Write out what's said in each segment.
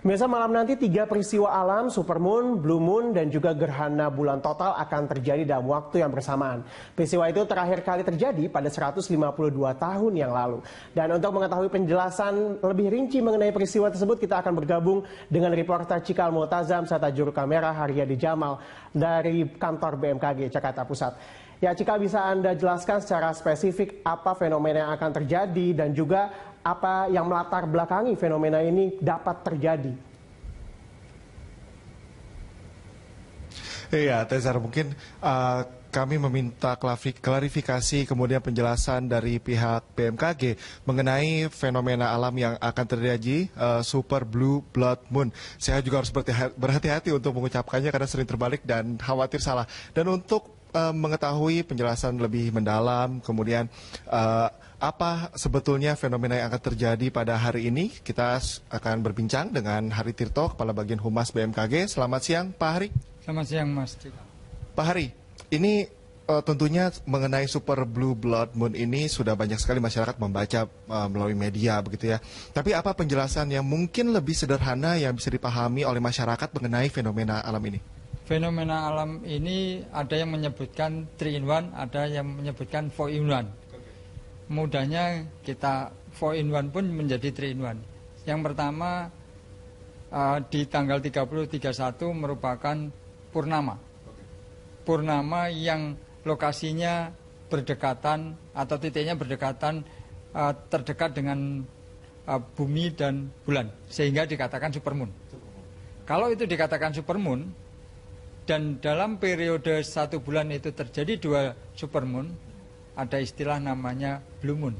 Biasa malam nanti tiga peristiwa alam, supermoon, blue moon, dan juga gerhana bulan total akan terjadi dalam waktu yang bersamaan. Peristiwa itu terakhir kali terjadi pada 152 tahun yang lalu. Dan untuk mengetahui penjelasan lebih rinci mengenai peristiwa tersebut, kita akan bergabung dengan reporter Cikal Motazam serta juru kamera Haryadi Jamal dari kantor BMKG Jakarta Pusat. Ya, Cika bisa Anda jelaskan secara spesifik apa fenomena yang akan terjadi dan juga apa yang melatar belakangi fenomena ini dapat terjadi? Iya, Tezar mungkin uh, kami meminta klarifikasi kemudian penjelasan dari pihak BMKG mengenai fenomena alam yang akan terjadi uh, super blue blood moon. Saya juga harus berhati-hati untuk mengucapkannya karena sering terbalik dan khawatir salah. Dan untuk uh, mengetahui penjelasan lebih mendalam, kemudian uh, apa sebetulnya fenomena yang akan terjadi pada hari ini? Kita akan berbincang dengan Hari Tirto, Kepala Bagian Humas BMKG. Selamat siang, Pak Hari. Selamat siang, Mas. Pak Hari, ini uh, tentunya mengenai Super Blue Blood Moon ini sudah banyak sekali masyarakat membaca uh, melalui media begitu ya. Tapi apa penjelasan yang mungkin lebih sederhana yang bisa dipahami oleh masyarakat mengenai fenomena alam ini? fenomena alam ini ada yang menyebutkan 3 in 1, ada yang menyebutkan 4 in 1. Mudahnya kita 4 in 1 pun menjadi 3 in 1. Yang pertama uh, di tanggal 30-31 merupakan purnama. Purnama yang lokasinya berdekatan atau titiknya berdekatan uh, terdekat dengan uh, bumi dan bulan sehingga dikatakan supermoon. Kalau itu dikatakan supermoon dan dalam periode satu bulan itu terjadi dua supermoon, ada istilah namanya blue moon.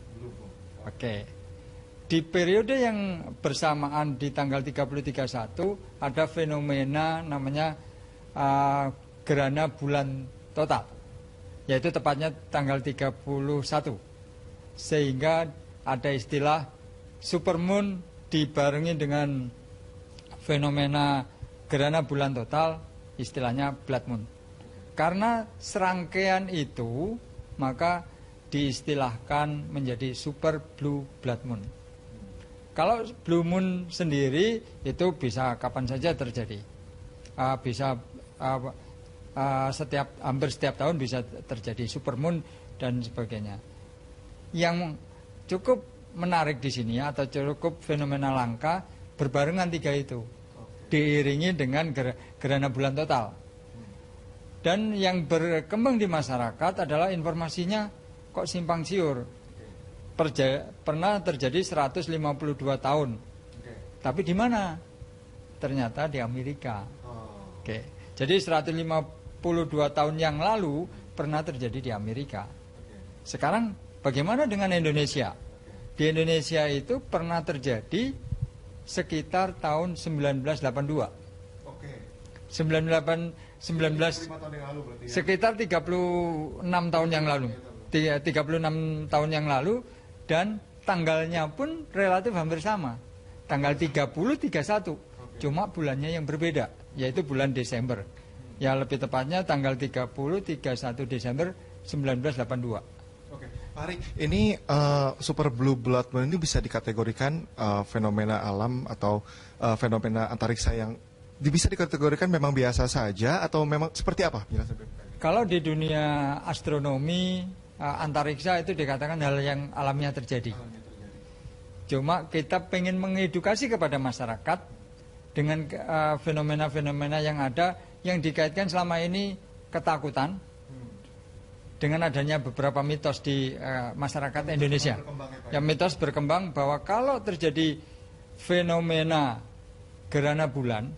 Oke. Okay. Di periode yang bersamaan di tanggal 331 ada fenomena namanya uh, gerhana bulan total. Yaitu tepatnya tanggal 31. Sehingga ada istilah supermoon dibarengi dengan fenomena gerhana bulan total istilahnya blood moon. Karena serangkaian itu maka diistilahkan menjadi super blue blood moon. Kalau blue moon sendiri itu bisa kapan saja terjadi. Uh, bisa uh, uh, setiap hampir setiap tahun bisa terjadi super moon dan sebagainya. Yang cukup menarik di sini atau cukup fenomena langka berbarengan tiga itu diiringi dengan gerhana bulan total. Dan yang berkembang di masyarakat adalah informasinya kok simpang siur. Perja pernah terjadi 152 tahun. Oke. Tapi di mana? Ternyata di Amerika. Oh. Oke. Jadi 152 tahun yang lalu pernah terjadi di Amerika. Oke. Sekarang bagaimana dengan Indonesia? Di Indonesia itu pernah terjadi sekitar tahun 1982. Oke. 98 19 sekitar 36 tahun yang lalu. 36 ya? tahun yang lalu dan tanggalnya pun relatif hampir sama. Tanggal 30 31. Cuma bulannya yang berbeda, yaitu bulan Desember. Ya lebih tepatnya tanggal 30 31 Desember 1982. Pak ini uh, super blue blood moon ini bisa dikategorikan uh, fenomena alam atau uh, fenomena antariksa yang bisa dikategorikan memang biasa saja atau memang seperti apa? Kalau di dunia astronomi uh, antariksa itu dikatakan hal yang alamnya terjadi. Cuma kita pengen mengedukasi kepada masyarakat dengan fenomena-fenomena uh, fenomena -fenomena yang ada yang dikaitkan selama ini ketakutan, dengan adanya beberapa mitos di uh, masyarakat Indonesia. Yang mitos berkembang bahwa kalau terjadi fenomena gerhana bulan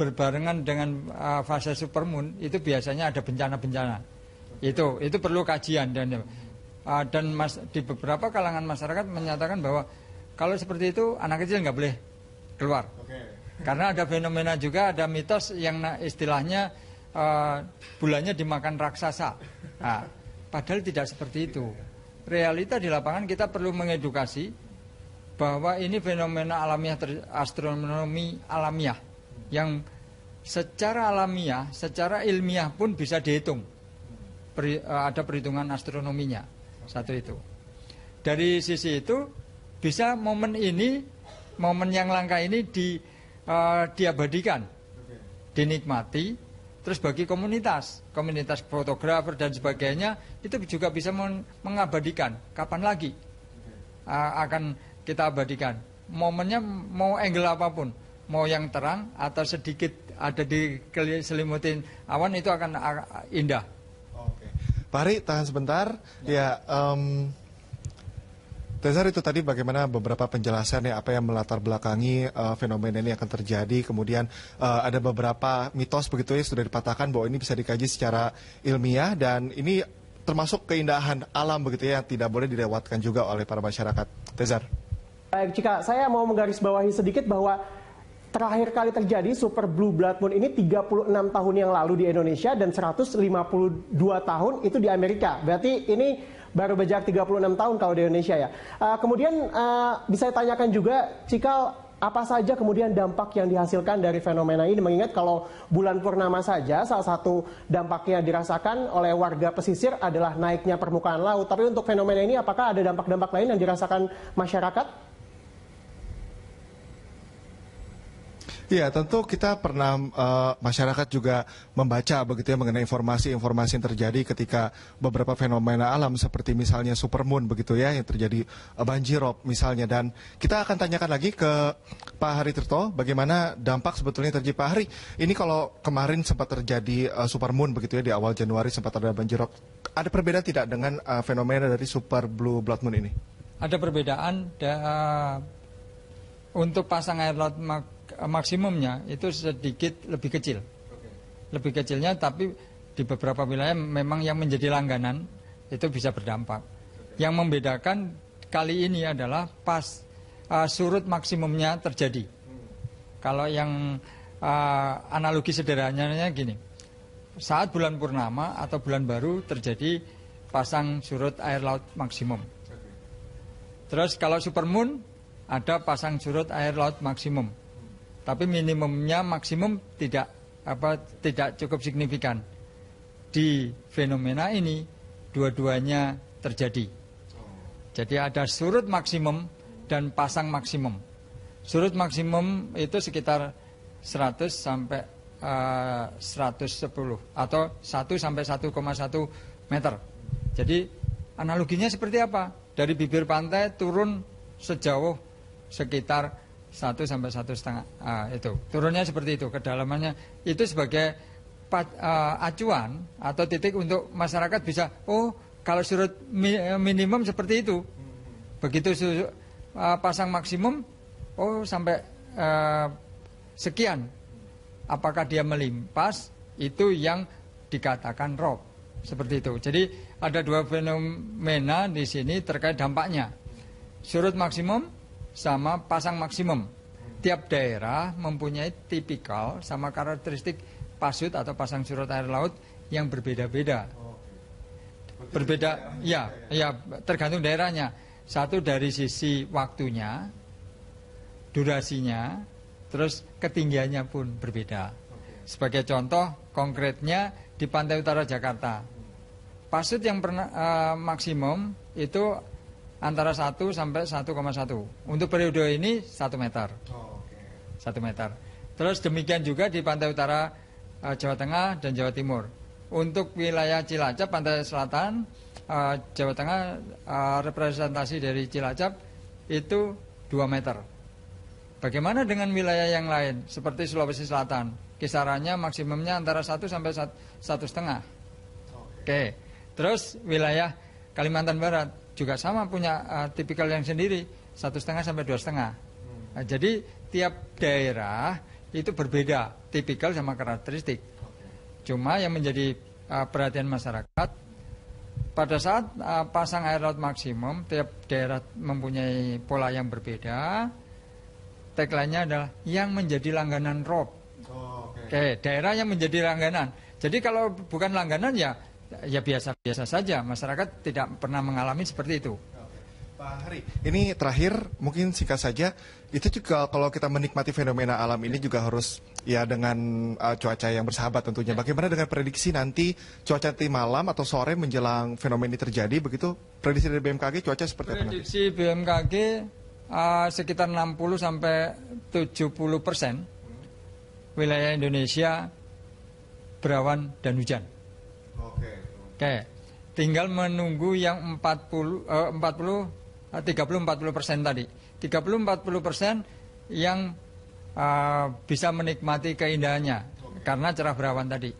berbarengan dengan uh, fase supermoon itu biasanya ada bencana-bencana. Itu itu perlu kajian dan uh, dan mas, di beberapa kalangan masyarakat menyatakan bahwa kalau seperti itu anak kecil nggak boleh keluar. Okay. Karena ada fenomena juga ada mitos yang istilahnya uh, bulannya dimakan raksasa. Nah, padahal tidak seperti itu. Realita di lapangan kita perlu mengedukasi bahwa ini fenomena alamiah astronomi alamiah yang secara alamiah, secara ilmiah pun bisa dihitung. Per, uh, eh, ada perhitungan astronominya. Satu itu. Dari sisi itu bisa momen ini, momen yang langka ini di uh, diabadikan, dinikmati Terus bagi komunitas, komunitas fotografer dan sebagainya itu juga bisa mengabadikan. Kapan lagi A akan kita abadikan? Momennya mau angle apapun, mau yang terang atau sedikit ada di selimutin awan itu akan indah. Oke. Pak Ari, tahan sebentar. Ya, ya um, Tezar itu tadi bagaimana beberapa penjelasan ya apa yang melatar belakangi uh, fenomena ini akan terjadi kemudian uh, ada beberapa mitos begitu ya sudah dipatahkan bahwa ini bisa dikaji secara ilmiah dan ini termasuk keindahan alam begitu ya yang tidak boleh dilewatkan juga oleh para masyarakat. Tezar. Baik, jika saya mau menggarisbawahi sedikit bahwa terakhir kali terjadi Super Blue Blood Moon ini 36 tahun yang lalu di Indonesia dan 152 tahun itu di Amerika. Berarti ini baru berjarak 36 tahun kalau di Indonesia ya. Uh, kemudian uh, bisa ditanyakan juga Cikal apa saja kemudian dampak yang dihasilkan dari fenomena ini mengingat kalau bulan purnama saja salah satu dampak yang dirasakan oleh warga pesisir adalah naiknya permukaan laut. Tapi untuk fenomena ini apakah ada dampak-dampak lain yang dirasakan masyarakat? Iya, tentu kita pernah uh, masyarakat juga membaca begitu ya mengenai informasi-informasi yang terjadi ketika beberapa fenomena alam seperti misalnya supermoon begitu ya yang terjadi uh, banjirop misalnya dan kita akan tanyakan lagi ke Pak Hari Tirto bagaimana dampak sebetulnya terjadi Pak Hari. Ini kalau kemarin sempat terjadi uh, supermoon begitu ya di awal Januari sempat ada banjirop. Ada perbedaan tidak dengan uh, fenomena dari super blue blood moon ini? Ada perbedaan da, untuk pasang air laut maksimumnya itu sedikit lebih kecil. Lebih kecilnya tapi di beberapa wilayah memang yang menjadi langganan itu bisa berdampak. Yang membedakan kali ini adalah pas uh, surut maksimumnya terjadi. Hmm. Kalau yang uh, analogi sederhananya gini, saat bulan purnama atau bulan baru terjadi pasang surut air laut maksimum. Terus kalau supermoon ada pasang surut air laut maksimum tapi minimumnya maksimum tidak apa tidak cukup signifikan. Di fenomena ini dua-duanya terjadi. Jadi ada surut maksimum dan pasang maksimum. Surut maksimum itu sekitar 100 sampai eh, uh, 110 atau 1 sampai 1,1 meter. Jadi analoginya seperti apa? Dari bibir pantai turun sejauh sekitar satu sampai satu setengah ah, itu turunnya seperti itu kedalamannya itu sebagai pat, uh, acuan atau titik untuk masyarakat bisa oh kalau surut mi, eh, minimum seperti itu begitu su, uh, pasang maksimum oh sampai uh, sekian apakah dia melimpas itu yang dikatakan rob seperti itu jadi ada dua fenomena di sini terkait dampaknya surut maksimum sama pasang maksimum. Tiap daerah mempunyai tipikal sama karakteristik pasut atau pasang surut air laut yang berbeda-beda. Berbeda, ya, ya tergantung daerahnya. Satu dari sisi waktunya, durasinya, terus ketinggiannya pun berbeda. Sebagai contoh konkretnya di pantai utara Jakarta, pasut yang pernah uh, maksimum itu antara 1 sampai 1,1. Untuk periode ini 1 meter. Oh, satu meter. Terus demikian juga di pantai utara uh, Jawa Tengah dan Jawa Timur. Untuk wilayah Cilacap, pantai selatan, uh, Jawa Tengah uh, representasi dari Cilacap itu 2 meter. Bagaimana dengan wilayah yang lain seperti Sulawesi Selatan? Kisarannya maksimumnya antara 1 sampai satu setengah. Oke. Okay. Terus wilayah Kalimantan Barat juga sama punya uh, tipikal yang sendiri satu setengah sampai dua setengah. Hmm. Nah, jadi tiap daerah itu berbeda tipikal sama karakteristik. Cuma yang menjadi uh, perhatian masyarakat pada saat uh, pasang air laut maksimum tiap daerah mempunyai pola yang berbeda. Tagline-nya adalah yang menjadi langganan rob. Oh, Oke, okay. okay, daerah yang menjadi langganan. Jadi kalau bukan langganan ya ya biasa-biasa saja. Masyarakat tidak pernah mengalami seperti itu. Pak Hari, ini terakhir mungkin singkat saja, itu juga kalau kita menikmati fenomena alam ini juga harus ya dengan uh, cuaca yang bersahabat tentunya. Bagaimana dengan prediksi nanti cuaca nanti malam atau sore menjelang fenomena ini terjadi begitu? Prediksi dari BMKG cuaca seperti apa Prediksi BMKG uh, eh, sekitar 60 sampai 70 persen wilayah Indonesia berawan dan hujan. Oke. Okay. Oke. Tinggal menunggu yang 40 eh, 40 30 40 persen tadi. 30 40 persen yang uh, bisa menikmati keindahannya Oke. karena cerah berawan tadi.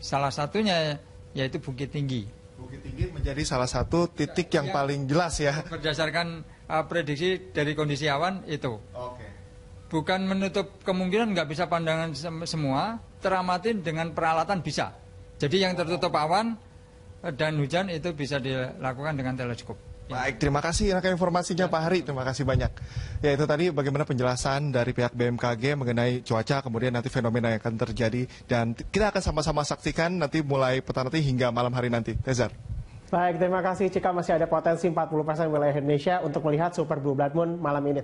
Salah satunya yaitu Bukit Tinggi. Bukit Tinggi menjadi salah satu titik yang ya, paling jelas ya. Berdasarkan uh, prediksi dari kondisi awan itu. Oke. Bukan menutup kemungkinan nggak bisa pandangan semua, teramatin dengan peralatan bisa. Jadi yang tertutup awan dan hujan itu bisa dilakukan dengan teleskop. Ya. Baik, terima kasih akan informasinya ya. Pak Hari, terima kasih banyak. Ya itu tadi bagaimana penjelasan dari pihak BMKG mengenai cuaca, kemudian nanti fenomena yang akan terjadi dan kita akan sama-sama saksikan nanti mulai petang nanti hingga malam hari nanti. Tezar. Baik, terima kasih. Jika masih ada potensi 40% wilayah Indonesia untuk melihat Super Blue Blood Moon malam ini.